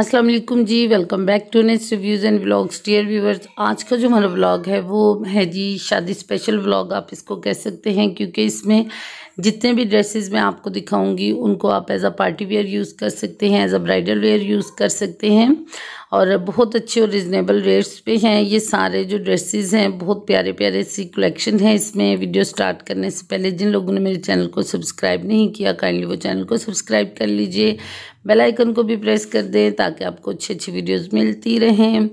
अस्सलाम वालेकुम जी welcome back to next reviews and blogs dear viewers आज का जो हमारा ब्लॉग है वो है जी शादी स्पेशल ब्लॉग आप इसको कह सकते हैं क्योंकि इसमें जितने भी ड्रेसेस मैं आपको दिखाऊंगी उनको आप as a party wear use कर सकते हैं as a bridal wear use कर सकते हैं और बहुत अच्छे और रिजनेबल रेट्स पे हैं ये सारे जो ड्रेसेस हैं बहुत प्यारे प्यारे सी कलेक्शन हैं इसमें वीडियो स्टार्ट करने से पहले जिन लोगों ने मेरे चैनल को सब्सक्राइब नहीं किया काइंडली वो चैनल को सब्सक्राइब कर लीजिए बेल आइकन को भी प्रेस कर दें ताकि आपको अच्छी अच्छी वीडियोस मिलती रहें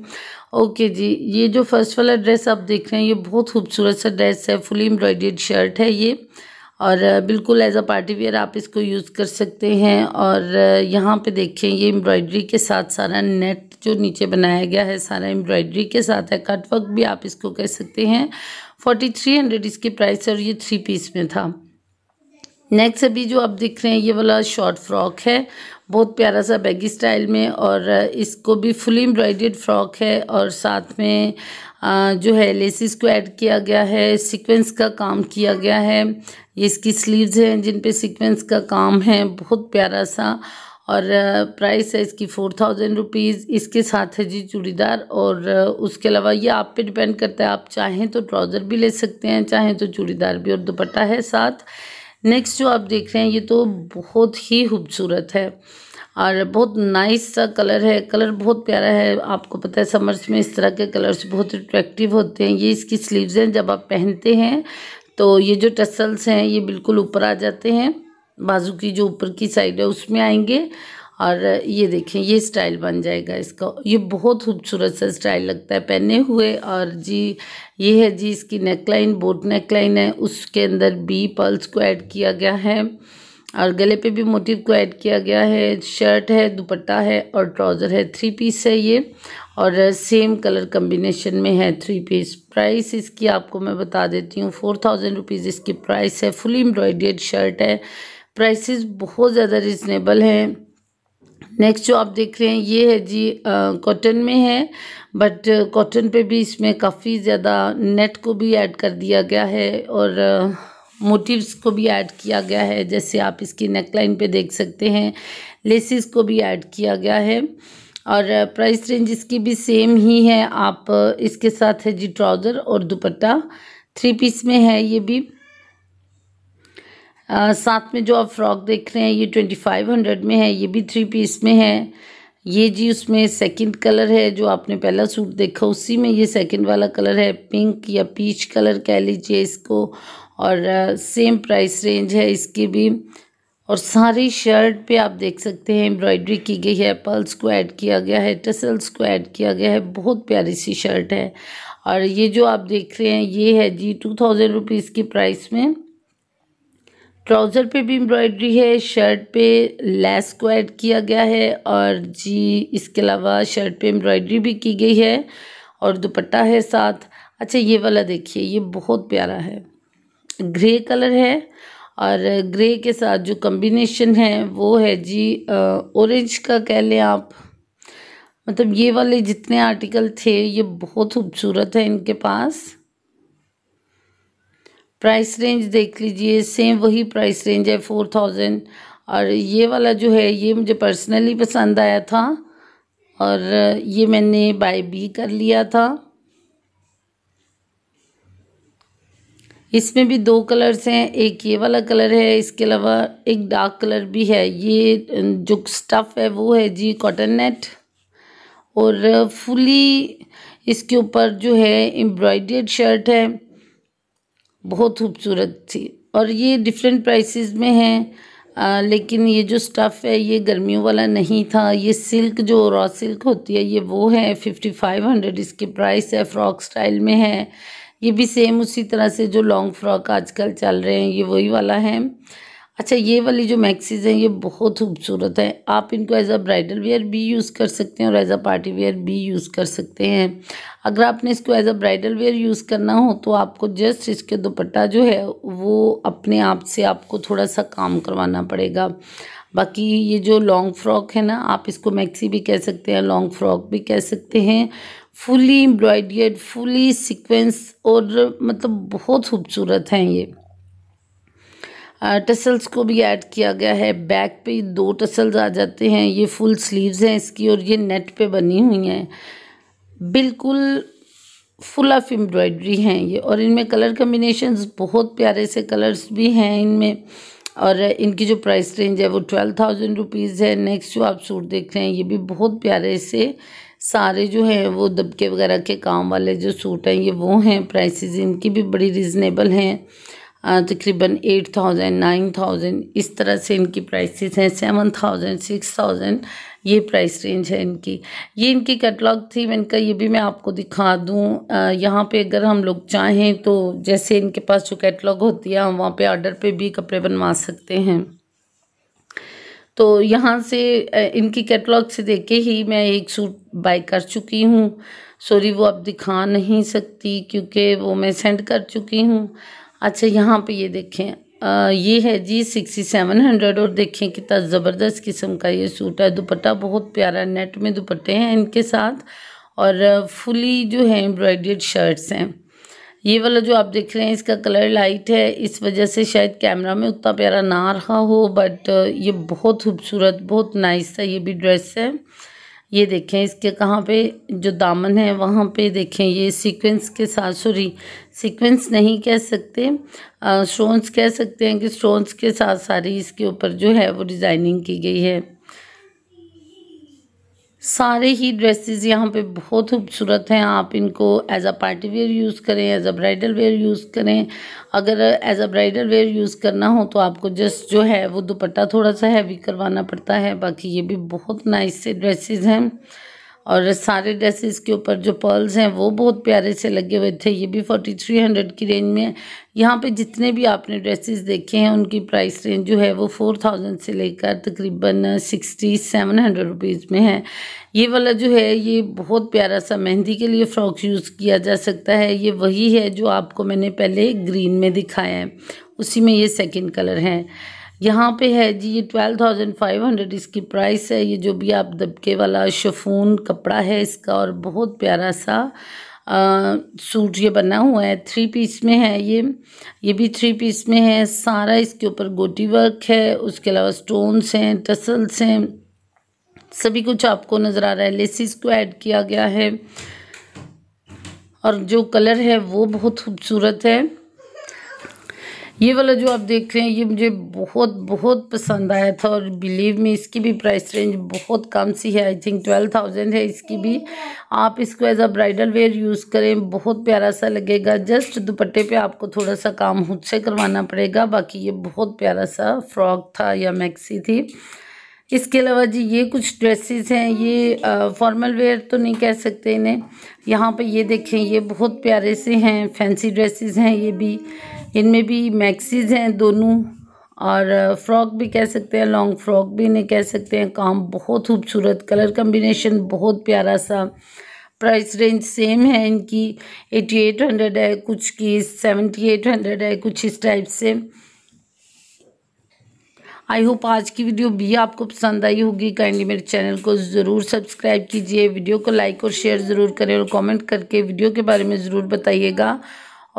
ओके जी ये जो फर्स्ट वाला ड्रेस आप देख रहे हैं ये बहुत खूबसूरत सा ड्रेस है फुली एम्ब्रॉयडेड शर्ट है ये और बिल्कुल एज अ पार्टी वेयर आप इसको यूज़ कर सकते हैं और यहाँ पे देखें ये एम्ब्रॉयडरी के साथ सारा नेट जो नीचे बनाया गया है सारा एम्ब्रॉयडरी के साथ है कट वर्क भी आप इसको कर सकते हैं फोर्टी थ्री हंड्रेड इसकी प्राइस और ये थ्री पीस में था नेक्स्ट अभी जो आप देख रहे हैं ये वाला शॉर्ट फ्रॉक है बहुत प्यारा सा बैगी स्टाइल में और इसको भी फुली एम्ब्रॉयडेड फ्रॉक है और साथ में जो है लेसिस को ऐड किया गया है सीक्वेंस का काम किया गया है ये इसकी स्लीव्स हैं जिन पे सीक्वेंस का काम है बहुत प्यारा सा और प्राइस है इसकी फोर थाउजेंड रुपीज़ इसके साथ है जी चूड़ीदार और उसके अलावा ये आप पे डिपेंड करता है आप चाहें तो ट्राउज़र भी ले सकते हैं चाहें तो चूड़ीदार भी और दुपट्टा है साथ नेक्स्ट जो आप देख रहे हैं ये तो बहुत ही खूबसूरत है और बहुत नाइस सा कलर है कलर बहुत प्यारा है आपको पता है समर्स में इस तरह के कलर्स बहुत अट्रैक्टिव होते हैं ये इसकी स्लीव्स हैं जब आप पहनते हैं तो ये जो टसल्स हैं ये बिल्कुल ऊपर आ जाते हैं बाजू की जो ऊपर की साइड है उसमें आएंगे और ये देखें ये स्टाइल बन जाएगा इसका ये बहुत खूबसूरत सा स्टाइल लगता है पहने हुए और जी ये है जी इसकी नेकलाइन बोट नेकलाइन है उसके अंदर बी पल्स को ऐड किया गया है और गले पे भी मोटिव को ऐड किया गया है शर्ट है दुपट्टा है और ट्राउज़र है थ्री पीस है ये और सेम कलर कम्बिनेशन में है थ्री पीस प्राइस इसकी आपको मैं बता देती हूँ फोर थाउजेंड रुपीज़ इसकी प्राइस है फुली एम्ब्रॉयडेड शर्ट है प्राइसेस बहुत ज़्यादा रिजनेबल हैं नेक्स्ट जो आप देख रहे हैं ये है जी कॉटन में है बट कॉटन पे भी इसमें काफ़ी ज़्यादा नेट को भी ऐड कर दिया गया है और मोटिव्स को भी ऐड किया गया है जैसे आप इसकी नेकलाइन पे देख सकते हैं लेसिस को भी ऐड किया गया है और प्राइस रेंज इसकी भी सेम ही है आप इसके साथ है जी ट्राउज़र और दुपट्टा थ्री पीस में है ये भी आ, साथ में जो आप फ्रॉक देख रहे हैं ये ट्वेंटी फाइव हंड्रेड में है ये भी थ्री पीस में है ये जी उसमें सेकंड कलर है जो आपने पहला सूट देखा उसी में ये सेकंड वाला कलर है पिंक या पीच कलर कह लीजिए इसको और आ, सेम प्राइस रेंज है इसकी भी और सारी शर्ट पे आप देख सकते हैं एम्ब्रॉयडरी की गई है पल्स को ऐड किया गया है टसल्स को ऐड किया गया है बहुत प्यारी सी शर्ट है और ये जो आप देख रहे हैं ये है जी टू थाउजेंड रुपीज़ की प्राइस में ट्राउज़र पे भी एम्ब्रॉयडरी है शर्ट पे लेस को ऐड किया गया है और जी इसके अलावा शर्ट पे एम्ब्रॉयडरी भी की गई है और दुपट्टा है साथ अच्छा ये वाला देखिए ये बहुत प्यारा है ग्रे कलर है और ग्रे के साथ जो कम्बिनेशन है वो है जी ऑरेंज का कह लें आप मतलब ये वाले जितने आर्टिकल थे ये बहुत खूबसूरत है इनके पास प्राइस रेंज देख लीजिए सेम वही प्राइस रेंज है फोर थाउजेंड और ये वाला जो है ये मुझे पर्सनली पसंद आया था और ये मैंने बाय भी कर लिया था इसमें भी दो कलर्स हैं एक ये वाला कलर है इसके अलावा एक डार्क कलर भी है ये जो स्टफ़ है वो है जी कॉटन नेट और फुली इसके ऊपर जो है एम्ब्रॉयडर्ड शर्ट है बहुत खूबसूरत थी और ये डिफरेंट प्राइसेस में है आ, लेकिन ये जो स्टफ़ है ये गर्मियों वाला नहीं था ये सिल्क जो रॉ सिल्क होती है ये वो है फिफ्टी फाइव हंड्रेड इसकी प्राइस है फ्रॉक स्टाइल में है ये भी सेम उसी तरह से जो लॉन्ग फ्रॉक आजकल चल रहे हैं ये वही वाला है अच्छा ये वाली जो मैक्सीज़ हैं ये बहुत खूबसूरत हैं आप इनको एज अ ब्राइडल वेयर भी यूज़ कर सकते हैं और एज अ पार्टी वेयर भी यूज़ कर सकते हैं अगर आपने इसको as a bridal wear use करना हो तो आपको जस्ट इसके दुपट्टा जो है वो अपने आप से आपको थोड़ा सा काम करवाना पड़ेगा बाकी ये जो लॉन्ग फ्रॉक है ना आप इसको मैक्सी भी कह सकते हैं लॉन्ग फ्रॉक भी कह सकते हैं फुली एम्ब्रॉयड फुली सिक्वेंस और मतलब बहुत खूबसूरत हैं ये टसल्स को भी ऐड किया गया है बैक पे दो टसल्स आ जाते हैं ये फुल स्लीव्स हैं इसकी और ये नेट पे बनी हुई हैं बिल्कुल फुल ऑफ एम्ब्रॉयडरी हैं ये और इनमें कलर कम्बिनेशन बहुत प्यारे से कलर्स भी हैं इनमें और इनकी जो प्राइस रेंज है वो ट्वेल्व थाउजेंड रुपीज़ है नेक्स्ट जो आप सूट देख रहे हैं ये भी बहुत प्यारे से सारे जो हैं वो दबके वगैरह के काम वाले जो सूट हैं ये वो हैं प्राइसेस इनकी भी बड़ी रिजनेबल हैं तकरीबन एट थाउजेंड नाइन थाउजेंड इस तरह से इनकी प्राइसेस हैं सेवन थाउजेंड सिक्स थाउजेंड ये प्राइस रेंज है इनकी ये इनकी कैटलॉग थी इनका ये भी मैं आपको दिखा दूँ यहाँ पे अगर हम लोग चाहें तो जैसे इनके पास जो कैटलॉग होती है हम वहाँ पे ऑर्डर पे भी कपड़े बनवा सकते हैं तो यहाँ से इनकी कैटलॉग से देख के ही मैं एक सूट बाई कर चुकी हूँ सॉरी वो अब दिखा नहीं सकती क्योंकि वो मैं सेंड कर चुकी हूँ अच्छा यहाँ पे ये देखें आ, ये है जी सिक्सटी सेवन हंड्रेड और देखें कितना ज़बरदस्त किस्म का ये सूट है दुपट्टा बहुत प्यारा नेट में दुपट्टे हैं इनके साथ और फुली जो है एम्ब्रॉयड शर्ट्स हैं ये वाला जो आप देख रहे हैं इसका कलर लाइट है इस वजह से शायद कैमरा में उतना प्यारा ना रहा हो बट ये बहुत खूबसूरत बहुत नाइस था ये भी ड्रेस है ये देखें इसके कहाँ पे जो दामन है वहाँ पे देखें ये सीक्वेंस के साथ सॉरी सीक्वेंस नहीं कह सकते स्टोन्स कह सकते हैं कि स्टोन्स के साथ सारी इसके ऊपर जो है वो डिज़ाइनिंग की गई है सारे ही ड्रेसेस यहाँ पे बहुत खूबसूरत हैं आप इनको as a party wear use करें as a bridal wear use करें अगर as a bridal wear use करना हो तो आपको जस्ट जो है वो दुपट्टा थोड़ा सा हैवी करवाना पड़ता है बाकी ये भी बहुत नाइस से ड्रेसेस हैं और सारे ड्रेसेस के ऊपर जो पर्ल्स हैं वो बहुत प्यारे से लगे हुए थे ये भी फोर्टी थ्री हंड्रेड की रेंज में है यहाँ पे जितने भी आपने ड्रेसेस देखे हैं उनकी प्राइस रेंज जो है वो फोर थाउजेंड से लेकर तकरीबन सिक्सटी सेवन हंड्रेड रुपीज़ में है ये वाला जो है ये बहुत प्यारा सा मेहंदी के लिए फ़्रॉक यूज़ किया जा सकता है ये वही है जो आपको मैंने पहले ग्रीन में दिखाया है उसी में ये सेकेंड कलर है यहाँ पे है जी ये ट्वेल्व थाउजेंड फाइव हंड्रेड इसकी प्राइस है ये जो भी आप दबके वाला शफून कपड़ा है इसका और बहुत प्यारा सा आ, सूट ये बना हुआ है थ्री पीस में है ये ये भी थ्री पीस में है सारा इसके ऊपर गोटी वर्क है उसके अलावा स्टोन्स हैं टसल्स हैं सभी कुछ आपको नज़र आ रहा है लेसिस को ऐड किया गया है और जो कलर है वो बहुत खूबसूरत है ये वाला जो आप देख रहे हैं ये मुझे बहुत बहुत पसंद आया था और बिलीव में इसकी भी प्राइस रेंज बहुत कम सी है आई थिंक ट्वेल्व थाउजेंड है इसकी भी आप इसको as a bridal wear use करें बहुत प्यारा सा लगेगा जस्ट दुपट्टे पे आपको थोड़ा सा काम खुद से करवाना पड़ेगा बाकी ये बहुत प्यारा सा फ्रॉक था या मैक्सी थी इसके अलावा जी ये कुछ ड्रेसेस हैं ये फॉर्मल वेयर तो नहीं कह सकते इन्हें यहाँ पे ये देखें ये बहुत प्यारे से हैं फैंसी ड्रेसेस हैं ये भी इनमें भी मैक्सीज हैं दोनों और फ्रॉक भी कह सकते हैं लॉन्ग फ्रॉक भी इन्हें कह सकते हैं काम बहुत खूबसूरत कलर कम्बिनेशन बहुत प्यारा सा प्राइस रेंज सेम है इनकी एटी एट हंड्रेड है कुछ की सेवेंटी एट हंड्रेड है कुछ इस टाइप से आई होप आज की वीडियो भी आपको पसंद आई होगी काइंडली मेरे चैनल को ज़रूर सब्सक्राइब कीजिए वीडियो को लाइक और शेयर ज़रूर करें और कमेंट करके वीडियो के बारे में ज़रूर बताइएगा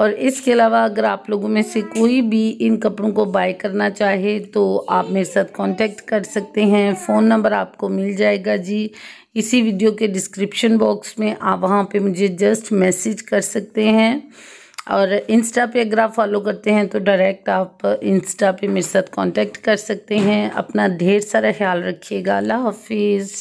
और इसके अलावा अगर आप लोगों में से कोई भी इन कपड़ों को बाय करना चाहे तो आप मेरे साथ कांटेक्ट कर सकते हैं फ़ोन नंबर आपको मिल जाएगा जी इसी वीडियो के डिस्क्रिप्शन बॉक्स में आप वहाँ पे मुझे जस्ट मैसेज कर सकते हैं और इंस्टा पे अगर आप फॉलो करते हैं तो डायरेक्ट आप इंस्टा पे मेरे साथ कॉन्टैक्ट कर सकते हैं अपना ढेर सारा ख्याल रखिएगा अल्लाह हाफिज़